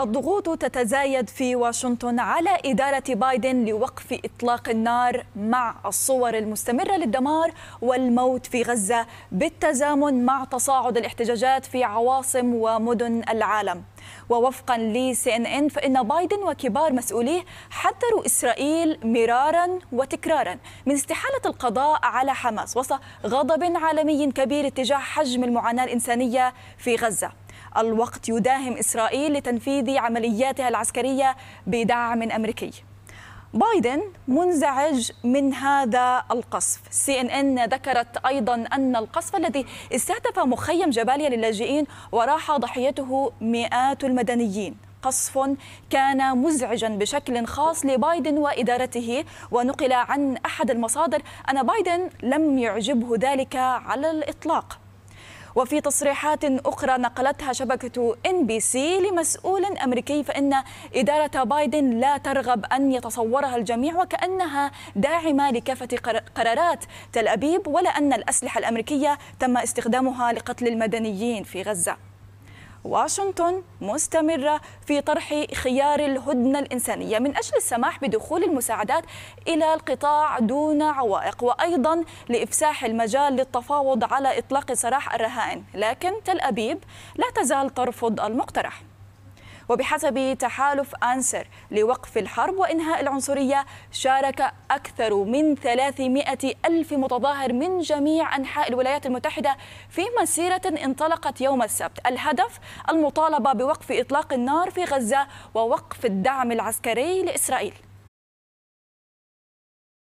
الضغوط تتزايد في واشنطن على إدارة بايدن لوقف إطلاق النار مع الصور المستمرة للدمار والموت في غزة بالتزامن مع تصاعد الاحتجاجات في عواصم ومدن العالم ووفقا لسي ان ان فان بايدن وكبار مسؤوليه حذروا اسرائيل مرارا وتكرارا من استحاله القضاء على حماس وسط غضب عالمي كبير اتجاه حجم المعاناه الانسانيه في غزه الوقت يداهم إسرائيل لتنفيذ عملياتها العسكرية بدعم أمريكي بايدن منزعج من هذا القصف سي ان ان ذكرت ايضا ان القصف الذي استهدف مخيم جباليا للاجئين وراح ضحيته مئات المدنيين قصف كان مزعجا بشكل خاص لبايدن وادارته ونقل عن احد المصادر ان بايدن لم يعجبه ذلك على الاطلاق وفي تصريحات أخرى نقلتها شبكة إن بي سي لمسؤول أمريكي فإن إدارة بايدن لا ترغب أن يتصورها الجميع وكأنها داعمة لكافة قرارات تل أبيب ولا أن الأسلحة الأمريكية تم استخدامها لقتل المدنيين في غزة واشنطن مستمرة في طرح خيار الهدنة الإنسانية من أجل السماح بدخول المساعدات إلى القطاع دون عوائق وأيضا لإفساح المجال للتفاوض على إطلاق سراح الرهائن لكن تل أبيب لا تزال ترفض المقترح وبحسب تحالف أنسر لوقف الحرب وإنهاء العنصرية شارك أكثر من 300 ألف متظاهر من جميع أنحاء الولايات المتحدة في مسيرة انطلقت يوم السبت الهدف المطالبة بوقف إطلاق النار في غزة ووقف الدعم العسكري لإسرائيل